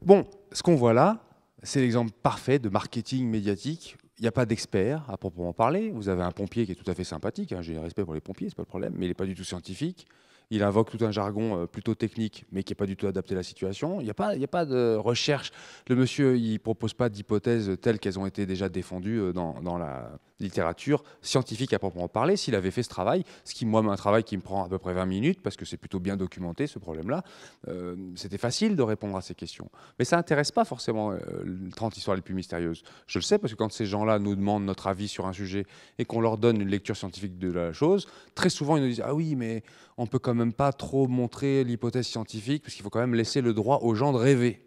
Bon, ce qu'on voit là, c'est l'exemple parfait de marketing médiatique il n'y a pas d'expert à proprement parler. Vous avez un pompier qui est tout à fait sympathique. Hein, j'ai un respect pour les pompiers, c'est pas le problème, mais il n'est pas du tout scientifique. Il invoque tout un jargon euh, plutôt technique, mais qui n'est pas du tout adapté à la situation. Il n'y a, pas, de recherche. Le monsieur, il ne propose pas d'hypothèses telles qu'elles ont été déjà défendues euh, dans la littérature scientifique à proprement parler, s'il avait fait ce travail, ce qui, moi, un travail qui me prend à peu près 20 minutes, parce que c'est plutôt bien documenté, ce problème-là, euh, c'était facile de répondre à ces questions. Mais ça n'intéresse pas forcément euh, 30 histoires les plus mystérieuses. Je le sais, parce que quand ces gens-là nous demandent notre avis sur un sujet et qu'on leur donne une lecture scientifique de la chose, très souvent, ils nous disent « Ah oui, mais on peut quand même pas trop montrer l'hypothèse scientifique, parce qu'il faut quand même laisser le droit aux gens de rêver ».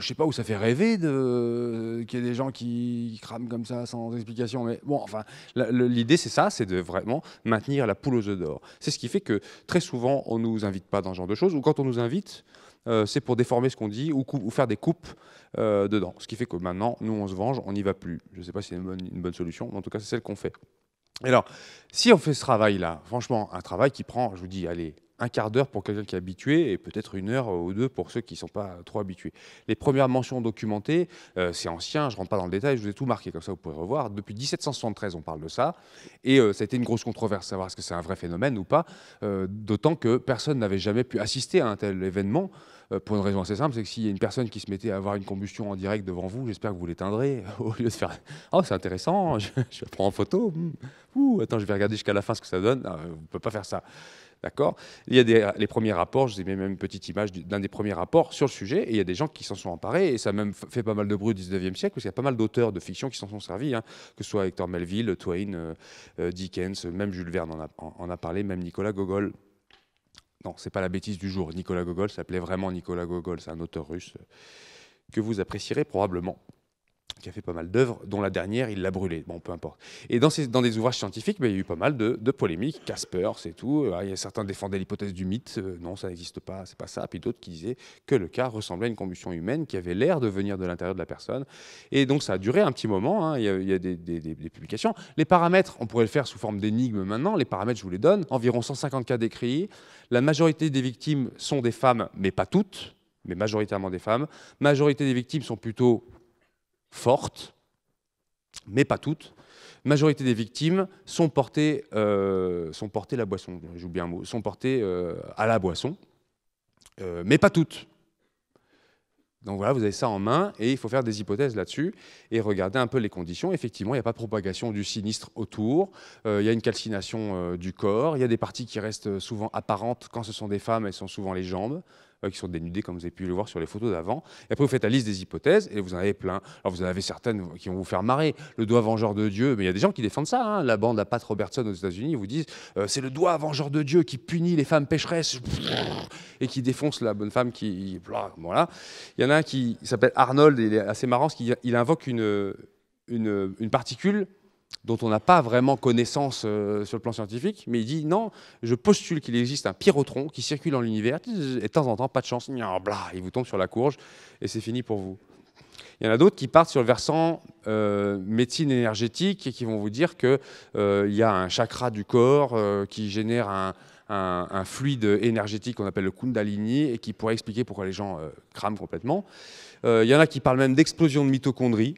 Je je sais pas où ça fait rêver de qu'il y ait des gens qui crament comme ça sans explication. Mais bon, enfin, l'idée c'est ça, c'est de vraiment maintenir la poule aux œufs d'or. C'est ce qui fait que très souvent on nous invite pas dans ce genre de choses, ou quand on nous invite, euh, c'est pour déformer ce qu'on dit ou, faire des coupes euh, dedans. Ce qui fait que maintenant, nous, on se venge, on n'y va plus. Je ne sais pas si c'est une, une bonne, solution, mais en tout cas, c'est celle qu'on fait. Et alors, si on fait ce travail-là, franchement, un travail qui prend, je vous dis, allez, un quart d'heure pour quelqu'un qui est habitué et peut-être une heure ou deux pour ceux qui ne sont pas trop habitués. Les premières mentions documentées, euh, c'est ancien, je ne rentre pas dans le détail, je vous ai tout marqué, comme ça vous pourrez revoir. Depuis 1773, on parle de ça, et euh, ça a été une grosse controverse, savoir est-ce que c'est un vrai phénomène ou pas, euh, d'autant que personne n'avait jamais pu assister à un tel événement, pour une raison assez simple, c'est que s'il y a une personne qui se mettait à avoir une combustion en direct devant vous, j'espère que vous l'éteindrez, au lieu de faire « Oh, c'est intéressant, je, prends en photo, hmm, ou attends, je vais regarder jusqu'à la fin ce que ça donne on ne peut pas faire ça ». D'accord Il y a des, les premiers rapports, je vous ai mis même une petite image d'un des premiers rapports sur le sujet, et il y a des gens qui s'en sont emparés, et ça a même fait pas mal de bruit au 19e siècle, parce qu'il y a pas mal d'auteurs de fiction qui s'en sont servis, hein, que ce soit Hector Melville, Twain, euh, euh, Dickens, même Jules Verne en a parlé, même Nicolas Gogol. Non, c'est pas la bêtise du jour. Nicolas Gogol s'appelait vraiment Nicolas Gogol, c'est un auteur russe euh, que vous apprécierez probablement qui a fait pas mal d'œuvres, dont la dernière, il l'a brûlée. Bon, peu importe. Et dans, ces, dans des ouvrages scientifiques, ben, il y a eu pas mal de, de polémiques. Casper, c'est tout. Euh, il y a certains défendaient l'hypothèse du mythe. Euh, non, ça n'existe pas, c'est pas ça. Puis d'autres qui disaient que le cas ressemblait à une combustion humaine qui avait l'air de venir de l'intérieur de la personne. Et donc, ça a duré un petit moment. Hein. Il y a, des, des, des, publications. Les paramètres, on pourrait le faire sous forme d'énigme maintenant. Les paramètres, je vous les donne. Environ 150 cas décrits. La majorité des victimes sont des femmes, mais pas toutes mais majoritairement des femmes. Majorité des victimes sont plutôt fortes, mais pas toutes. Majorité des victimes sont portées, euh, sont portées à la boisson, mais pas toutes. Donc voilà, vous avez ça en main et il faut faire des hypothèses là-dessus et regarder un peu les conditions. Effectivement, il n'y a pas de propagation du sinistre autour, euh, il y a une calcination euh, du corps, il y a des parties qui restent souvent apparentes quand ce sont des femmes, elles sont souvent les jambes, euh, qui sont dénudés, comme vous avez pu le voir sur les photos d'avant. Et après, vous faites la liste des hypothèses et vous en avez plein. Alors, vous en avez certaines qui vont vous faire marrer. Le doigt vengeur de Dieu, mais il y a des gens qui défendent ça. Hein. La bande la Pat Robertson aux États-Unis vous disent euh, c'est le doigt vengeur de Dieu qui punit les femmes pécheresses et qui défonce la bonne femme qui. Voilà. Il y en a un qui s'appelle Arnold, et il est assez marrant parce qu'il invoque une, une, une particule dont on n'a pas vraiment connaissance euh, sur le plan scientifique, mais il dit non, je postule qu'il existe un pyrotron qui circule dans l'univers, et de temps en temps, pas de chance, il vous tombe sur la courge, et c'est fini pour vous. Il y en a d'autres qui partent sur le versant euh, médecine énergétique et qui vont vous dire qu'il euh, y a un chakra du corps euh, qui génère un, un fluide énergétique qu'on appelle le kundalini et qui pourrait expliquer pourquoi les gens crament complètement. Il y en a qui parlent même d'explosion de mitochondries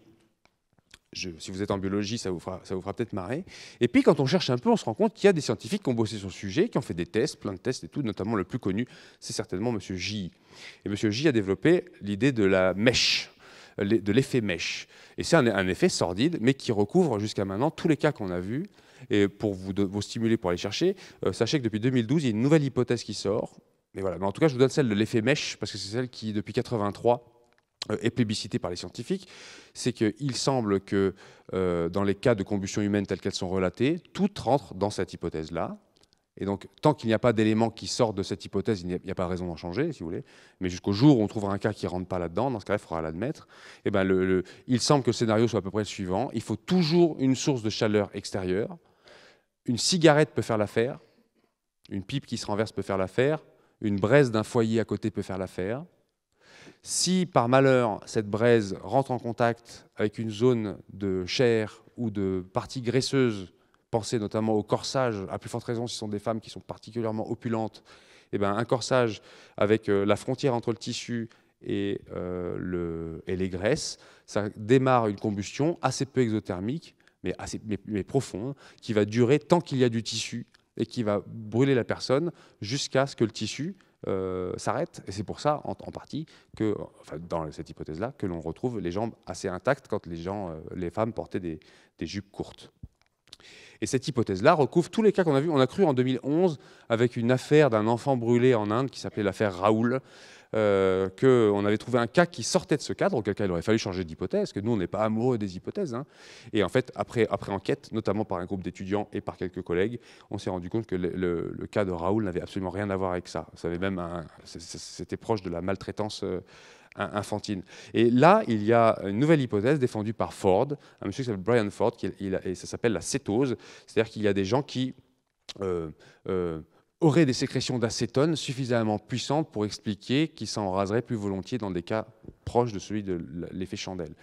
si vous êtes en biologie, ça vous fera, fera peut-être marrer. Et puis quand on cherche un peu, on se rend compte qu'il y a des scientifiques qui ont bossé sur le sujet, qui ont fait des tests, plein de tests et tout, notamment le plus connu, c'est certainement M. J. Et M. J a développé l'idée de la mèche, de l'effet mèche. Et c'est un, effet sordide, mais qui recouvre jusqu'à maintenant tous les cas qu'on a vus. Et pour vous, vous stimuler pour aller chercher, euh, sachez que depuis 2012, il y a une nouvelle hypothèse qui sort. Mais voilà, en tout cas, je vous donne celle de l'effet mèche, parce que c'est celle qui, depuis 83, euh, et plébiscité par les scientifiques, c'est qu'il semble que euh, dans les cas de combustion humaine telles qu'elles sont relatées, tout rentre dans cette hypothèse-là. Et donc, tant qu'il n'y a pas d'éléments qui sortent de cette hypothèse, il n'y a, pas raison d'en changer, si vous voulez. Mais jusqu'au jour où on trouvera un cas qui ne rentre pas là-dedans, dans ce cas-là, il faudra l'admettre. Et eh ben il semble que le scénario soit à peu près le suivant. Il faut toujours une source de chaleur extérieure. Une cigarette peut faire l'affaire. Une pipe qui se renverse peut faire l'affaire. Une braise d'un foyer à côté peut faire l'affaire si par malheur cette braise rentre en contact avec une zone de chair ou de partie graisseuse, pensez notamment au corsage, à plus forte raison si ce sont des femmes qui sont particulièrement opulentes, eh ben, un corsage avec euh, la frontière entre le tissu euh, et, les graisses, ça démarre une combustion assez peu exothermique, mais profonde, qui va durer tant qu'il y a du tissu et qui va brûler la personne jusqu'à ce que le tissu, euh, s'arrête. Et c'est pour ça, en, partie, que, dans cette hypothèse-là, que l'on retrouve les jambes assez intactes quand les, gens, euh, les femmes portaient des, des jupes courtes. Et cette hypothèse-là recouvre tous les cas qu'on a vus. On a cru en 2011 avec une affaire d'un enfant brûlé en Inde qui s'appelait l'affaire Raoul, euh, qu'on avait trouvé un cas qui sortait de ce cadre, auquel cas il aurait fallu changer d'hypothèse, que nous, on n'est pas amoureux des hypothèses. Hein. Et en fait, après, après enquête, notamment par un groupe d'étudiants et par quelques collègues, on s'est rendu compte que le, cas de Raoul n'avait absolument rien à voir avec ça. ça avait même c'était proche de la maltraitance. Euh, infantine Et là, il y a une nouvelle hypothèse défendue par Ford, un monsieur qui s'appelle Brian Ford, et ça s'appelle la cétose, c'est-à-dire qu'il y a des gens qui euh, euh aurait des sécrétions d'acétone suffisamment puissantes pour expliquer qu'ils s'en raseraient plus volontiers dans des cas proches de celui de l'effet chandelle.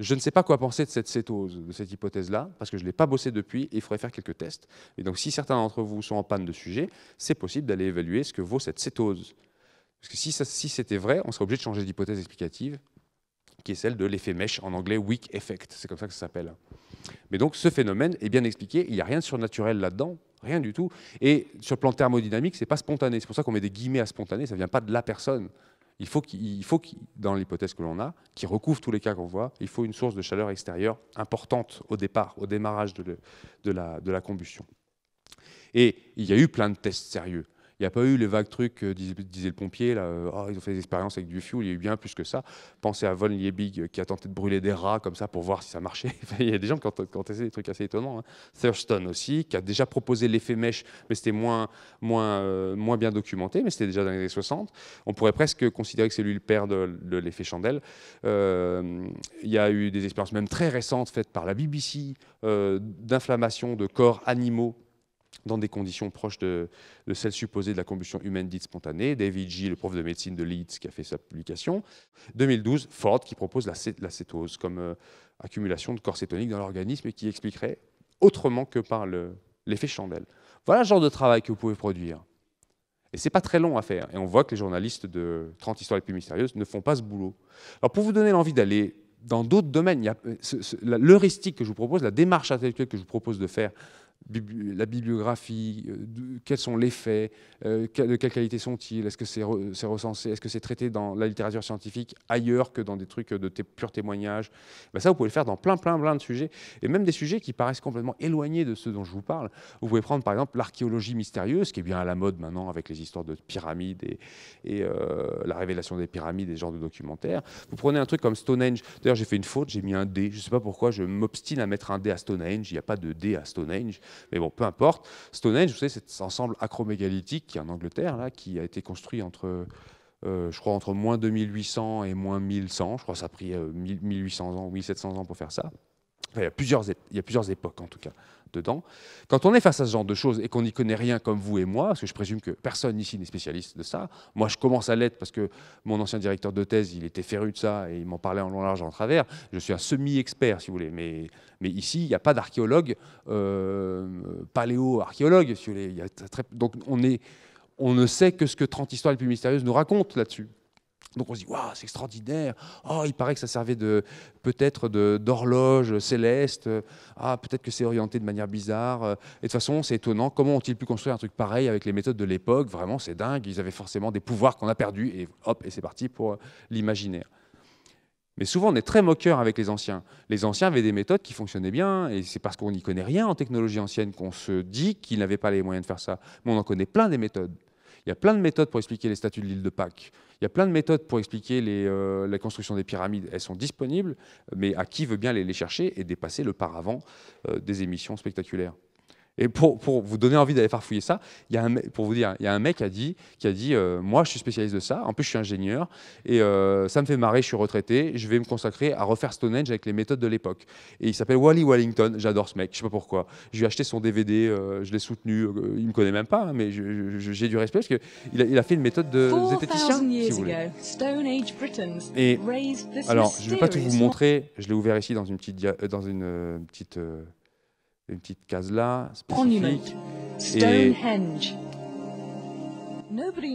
Je ne sais pas quoi penser de cette cétose, de cette hypothèse-là, parce que je ne l'ai pas bossé depuis et il faudrait faire quelques tests. Et donc, si certains d'entre vous sont en panne de sujet, c'est possible d'aller évaluer ce que vaut cette cétose. Parce que si, si c'était vrai, on serait obligé de changer d'hypothèse explicative, qui est celle de l'effet mèche, en anglais weak effect, c'est comme ça que ça s'appelle. Mais donc ce phénomène est bien expliqué, il n'y a rien de surnaturel là-dedans, rien du tout. Et sur le plan thermodynamique, c'est pas spontané. C'est pour ça qu'on met des guillemets à spontané, ça ne vient pas de la personne. Il faut, qu'il faut dans l'hypothèse que l'on a, qui recouvre tous les cas qu'on voit, il faut une source de chaleur extérieure importante au départ, au démarrage de la combustion. Et il y a eu plein de tests sérieux. Il n'y a pas eu les vagues trucs, disait, le pompier, là, euh, oh, ils ont fait des expériences avec du fuel, il y a eu bien plus que ça. Pensez à Von Liebig euh, qui a tenté de brûler des rats comme ça pour voir si ça marchait. il y a des gens qui ont testé des trucs assez étonnants. Hein. Thurston aussi, qui a déjà proposé l'effet mèche, mais c'était moins, moins, euh, moins bien documenté, mais c'était déjà dans les années 60. On pourrait presque considérer que c'est lui le père de, l'effet chandelle. il y a eu des expériences même très récentes faites par la BBC d'inflammation de corps animaux dans des conditions proches de, celles supposées de la combustion humaine dite spontanée. David G., le prof de médecine de Leeds, qui a fait sa publication. 2012, Ford, qui propose la, cétose comme euh, accumulation de corps cétoniques dans l'organisme et qui expliquerait autrement que par l'effet chandelle. Voilà le genre de travail que vous pouvez produire. Et c'est pas très long à faire. Et on voit que les journalistes de 30 histoires les plus mystérieuses ne font pas ce boulot. Alors pour vous donner l'envie d'aller dans d'autres domaines, euh, l'heuristique que je vous propose, la démarche intellectuelle que je vous propose de faire la bibliographie, euh, quels sont les faits, euh, de quelle qualité sont-ils, est-ce que c'est recensé, est-ce que c'est traité dans la littérature scientifique ailleurs que dans des trucs de pur témoignage ben ça, vous pouvez le faire dans plein, plein, plein de sujets, et même des sujets qui paraissent complètement éloignés de ceux dont je vous parle. Vous pouvez prendre par exemple l'archéologie mystérieuse, qui est bien à la mode maintenant avec les histoires de pyramides et, euh, la révélation des pyramides et ce genre de documentaires. Vous prenez un truc comme Stonehenge. D'ailleurs, j'ai fait une faute, j'ai mis un D. Je ne sais pas pourquoi, je m'obstine à mettre un D à Stonehenge. Il n'y a pas de D à Stonehenge. Mais bon, peu importe. Stonehenge, vous savez, c'est cet ensemble acromégalithique qui en Angleterre, là, qui a été construit entre, euh, je crois, entre moins 2800 et moins 1100. Je crois que ça a pris 1800 euh, ans ou 1700 ans pour faire ça il, y a plusieurs, il plusieurs époques, en tout cas, dedans. Quand on est face à ce genre de choses et qu'on n'y connaît rien comme vous et moi, parce que je présume que personne ici n'est spécialiste de ça, moi je commence à l'être parce que mon ancien directeur de thèse, il était féru de ça et il m'en parlait en long, large, en travers. Je suis un semi-expert, si vous voulez, mais, mais ici, il n'y a pas d'archéologue, euh, paléo-archéologue, si vous voulez. donc on, est, on ne sait que ce que 30 histoires les plus mystérieuses nous racontent là-dessus. Donc on se dit, waouh, c'est extraordinaire. Oh, il paraît que ça servait de peut-être d'horloge céleste. Ah, peut-être que c'est orienté de manière bizarre. Et de toute façon, c'est étonnant. Comment ont-ils pu construire un truc pareil avec les méthodes de l'époque Vraiment, c'est dingue. Ils avaient forcément des pouvoirs qu'on a perdus. Et hop, et c'est parti pour l'imaginaire. Mais souvent, on est très moqueur avec les anciens. Les anciens avaient des méthodes qui fonctionnaient bien, et c'est parce qu'on n'y connaît rien en technologie ancienne qu'on se dit qu'ils n'avaient pas les moyens de faire ça. Mais on en connaît plein des méthodes. Il y a plein de méthodes pour expliquer les statues de l'île de Pâques. Il y a plein de méthodes pour expliquer euh, la construction des pyramides. Elles sont disponibles, mais à qui veut bien les, chercher et dépasser le paravent euh, des émissions spectaculaires et pour, pour, vous donner envie d'aller fouiller ça, il y a un, pour vous dire, il un mec qui a dit, qui a dit euh, moi je suis spécialiste de ça, en plus je suis ingénieur, et euh, ça me fait marrer, je suis retraité, je vais me consacrer à refaire Stonehenge avec les méthodes de l'époque. Et il s'appelle Wally Wellington, j'adore ce mec, je sais pas pourquoi. Je lui ai acheté son DVD, euh, je l'ai soutenu, il me connaît même pas, hein, mais j'ai du respect parce qu'il a, il a fait une méthode de zététicien, si Et alors, je ne vais pas tout vous montrer, je l'ai ouvert ici dans une petite... Dans une petite une petite case là, spécifique.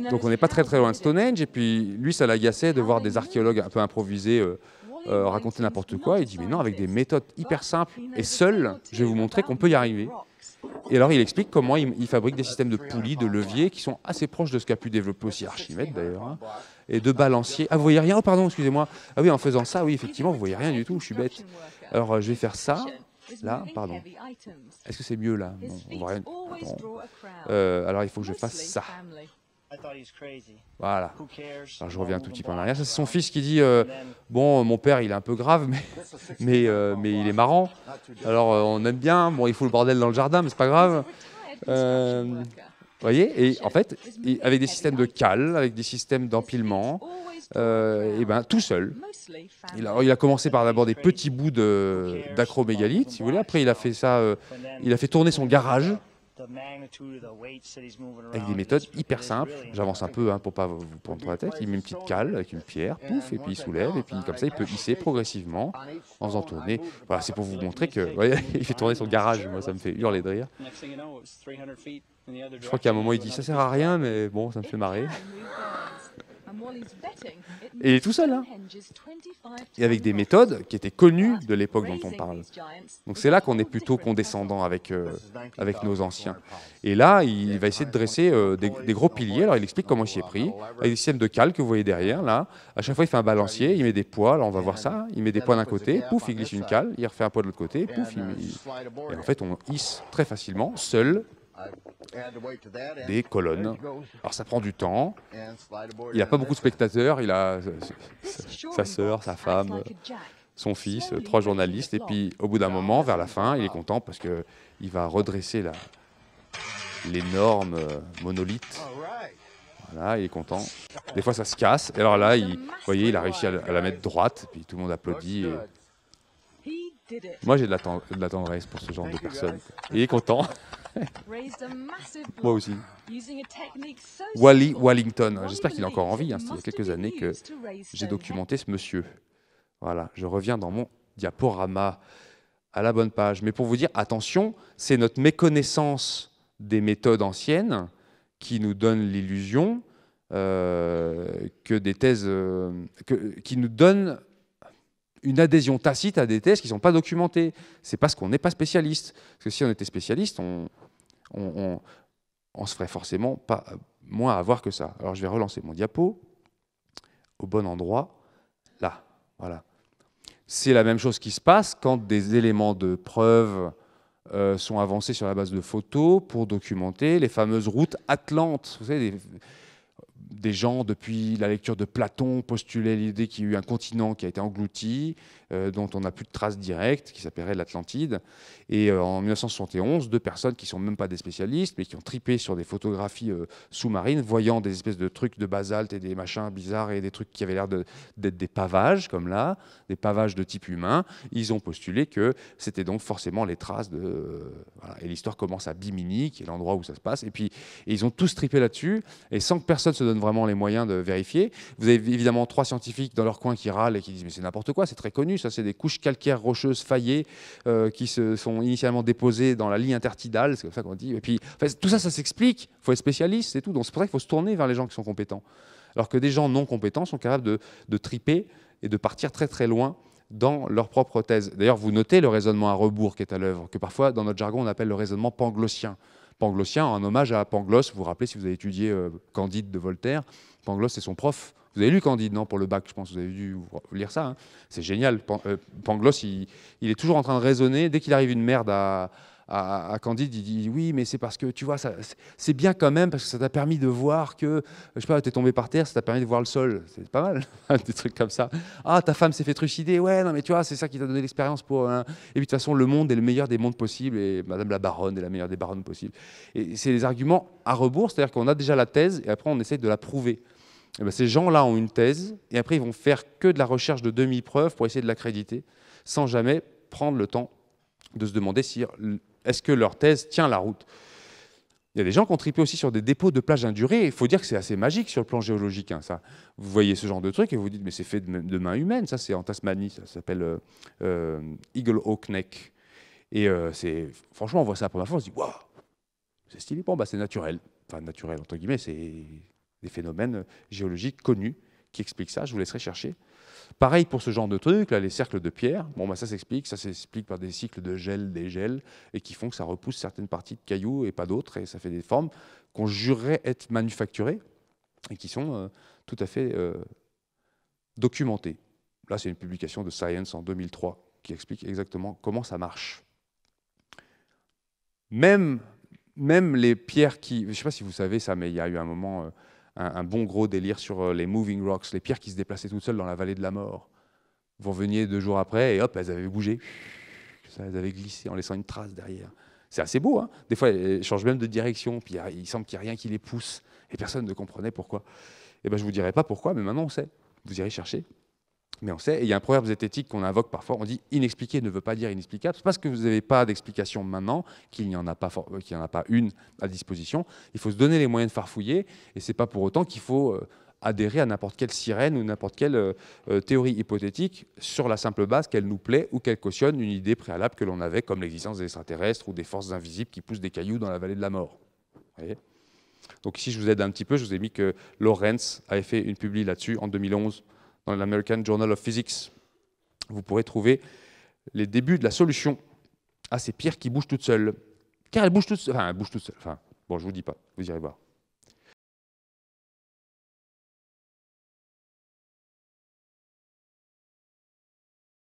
Donc on n'est pas très très loin de Stonehenge, et puis lui ça l'agaçait de voir des archéologues un peu improvisés euh, euh, raconter n'importe quoi, il dit mais non, avec des méthodes hyper simples et seules, je vais vous montrer qu'on peut y arriver. Et alors il explique comment il, fabrique des systèmes de poulies, de leviers qui sont assez proches de ce qu'a pu développer aussi Archimède d'ailleurs, hein, et de balanciers. Ah vous voyez rien Oh pardon, excusez-moi. Ah oui, en faisant ça, oui effectivement, vous voyez rien du tout, je suis bête. Alors euh, je vais faire ça, Là, pardon. Est-ce que c'est mieux là on voit rien. Euh, alors il faut que je fasse ça. Voilà. Alors je reviens un tout petit peu en arrière. Ça, C'est son fils qui dit euh, Bon, euh, mon père, il est un peu grave, mais, mais, mais il est marrant. Alors on aime bien. Bon, il faut le bordel dans le jardin, mais c'est pas grave. Vous voyez Et en fait, avec des systèmes de cale, avec des systèmes d'empilement, euh, et ben, tout seul. Il a, commencé par d'abord des petits bouts d'acromégalite si vous voulez. Après, il a fait ça, euh, il a fait tourner son garage avec des méthodes hyper simples. J'avance un peu hein, pour pas vous prendre la tête. Il met une petite cale avec une pierre, pouf, et puis il soulève, et puis comme ça, il peut hisser progressivement en faisant tourner. Voilà, c'est pour vous montrer que il fait tourner son garage. Moi, ça me fait hurler de rire. Je crois qu'à un moment, il dit ça sert à rien, mais bon, ça me fait marrer. Et il est tout seul, hein. Et avec des méthodes qui étaient connues de l'époque dont on parle. Donc c'est là qu'on est plutôt condescendant avec, euh, avec nos anciens. Et là, il va essayer de dresser euh, des, gros piliers. Alors il explique comment il s'y est pris. Avec des systèmes de cale que vous voyez derrière, là. À chaque fois, il fait un balancier, il met des poids. Là, on va voir ça. Il met des poids d'un côté, pouf, il glisse une cale, il refait un poids de l'autre côté, pouf, il. Et en fait, on hisse très facilement, seul, des colonnes. Alors ça prend du temps. Il n'a pas beaucoup de spectateurs. Il a sa sœur, sa femme, son fils, trois journalistes. Et puis au bout d'un moment, vers la fin, il est content parce que il va redresser la, l'énorme euh, monolithe. Voilà, il est content. Des fois, ça se casse. Et alors là, il, vous voyez, il a réussi à, la mettre droite. Puis tout le monde applaudit. moi, j'ai de la, tendresse pour ce genre de personnes. Il est content. Moi aussi. Wally Wellington. J'espère qu'il a encore envie vie. il y a quelques années que j'ai documenté ce monsieur. Voilà, je reviens dans mon diaporama à la bonne page. Mais pour vous dire, attention, c'est notre méconnaissance des méthodes anciennes qui nous donne l'illusion euh, que des thèses, euh, que, qui nous donne une adhésion tacite à des thèses qui ne sont pas documentées. C'est parce qu'on n'est pas spécialiste. Parce que si on était spécialiste, on, on, on, se ferait forcément pas euh, moins à avoir que ça. Alors je vais relancer mon diapo au bon endroit, là. Voilà. C'est la même chose qui se passe quand des éléments de preuve euh, sont avancés sur la base de photos pour documenter les fameuses routes atlantes. Vous savez, des, des gens, depuis la lecture de Platon, postulaient l'idée qu'il y a eu un continent qui a été englouti, euh, dont on n'a plus de traces directes, qui s'appellerait l'Atlantide. Et euh, en 1971, deux personnes qui ne sont même pas des spécialistes, mais qui ont tripé sur des photographies euh, sous-marines, voyant des espèces de trucs de basalte et des machins bizarres et des trucs qui avaient l'air d'être des pavages, comme là, des pavages de type humain, ils ont postulé que c'était donc forcément les traces de... Et l'histoire commence à Bimini, qui est l'endroit où ça se passe. Et puis, ils ont tous tripé là-dessus, et sans que personne se donne vraiment les moyens de vérifier. Vous avez évidemment trois scientifiques dans leur coin qui râlent et qui disent, mais c'est n'importe quoi, c'est très connu ça, c'est des couches calcaires rocheuses faillées euh, qui se sont initialement déposées dans la ligne intertidale, c'est comme ça qu'on dit. Et puis, tout ça, ça s'explique. Il faut être spécialiste, c'est tout. Donc, c'est pour ça qu'il faut se tourner vers les gens qui sont compétents. Alors que des gens non compétents sont capables de, triper et de partir très très loin dans leur propre thèse. D'ailleurs, vous notez le raisonnement à rebours qui est à l'œuvre, que parfois, dans notre jargon, on appelle le raisonnement panglossien. Panglossien, un hommage à Pangloss, vous vous rappelez si vous avez étudié euh, Candide de Voltaire, Pangloss, c'est son prof. Vous avez lu Candide, non, pour le bac, je pense, vous avez dû lire ça. Hein. c'est génial. Euh, Pangloss, il, est toujours en train de raisonner. Dès qu'il arrive une merde à, Candide, il dit oui, mais c'est parce que, tu vois, c'est bien quand même, parce que ça t'a permis de voir que, je sais pas, t'es tombé par terre, ça t'a permis de voir le sol. C'est pas mal, des trucs comme ça. Ah, ta femme s'est fait trucider, ouais, non, mais tu vois, c'est ça qui t'a donné l'expérience pour... Hein. Et puis de toute façon, le monde est le meilleur des mondes possibles, et Madame la Baronne est la meilleure des baronnes possibles. Et c'est les arguments à rebours, c'est-à-dire qu'on a déjà la thèse, et après on essaie de la prouver. Eh ben, ces gens-là ont une thèse, et après ils vont faire que de la recherche de demi-preuves pour essayer de l'accréditer, sans jamais prendre le temps de se demander si est-ce que leur thèse tient la route. Il y a des gens qui ont tripé aussi sur des dépôts de plages indurées. Il faut dire que c'est assez magique sur le plan géologique. Hein, ça. Vous voyez ce genre de truc et vous dites, mais c'est fait de, main humaine. Ça, c'est en Tasmanie. Ça s'appelle euh, euh, Eagle Hawk Neck. Et euh, franchement, on voit ça pour la première fois. On se dit, waouh, c'est stylé. Bon, bah, c'est naturel. Enfin, naturel, entre guillemets, c'est des phénomènes euh, géologiques connus qui expliquent ça. Je vous laisserai chercher. Pareil pour ce genre de truc, là, les cercles de pierre, bon, bah, ça s'explique, ça s'explique par des cycles de gel, dégel, et qui font que ça repousse certaines parties de cailloux et pas d'autres, et ça fait des formes qu'on jurerait être manufacturées, et qui sont euh, tout à fait euh, documentées. Là, c'est une publication de Science en 2003 qui explique exactement comment ça marche. Même, même les pierres qui... Je ne sais pas si vous savez ça, mais il y a eu un moment un, bon gros délire sur euh, les moving rocks, les pierres qui se déplaçaient toutes seules dans la vallée de la mort. Vous reveniez deux jours après et hop, elles avaient bougé. elles avaient glissé en laissant une trace derrière. C'est assez beau, hein Des fois, elles changent même de direction, puis il semble qu'il n'y a rien qui les pousse. Et personne ne comprenait pourquoi. Eh ben, je ne vous dirai pas pourquoi, mais maintenant on sait. Vous irez chercher mais on sait, et il y a un proverbe zététique qu'on invoque parfois, on dit inexpliqué ne veut pas dire inexplicable, c'est parce que vous n'avez pas d'explication maintenant qu'il n'y en, a pas euh, qu'il en a pas une à disposition. Il faut se donner les moyens de farfouiller, et c'est pas pour autant qu'il faut euh, adhérer à n'importe quelle sirène ou n'importe quelle euh, théorie hypothétique sur la simple base qu'elle nous plaît ou qu'elle cautionne une idée préalable que l'on avait, comme l'existence des extraterrestres ou des forces invisibles qui poussent des cailloux dans la vallée de la mort. Donc ici, je vous aide un petit peu, je vous ai mis que Lorenz avait fait une publi là-dessus en 2011 dans l'American Journal of Physics, vous pourrez trouver les débuts de la solution à ces pierres qui bougent toutes seules. Car elles bougent toutes seules. Enfin, elles bougent toutes seules. bon, je vous dis pas, vous irez voir.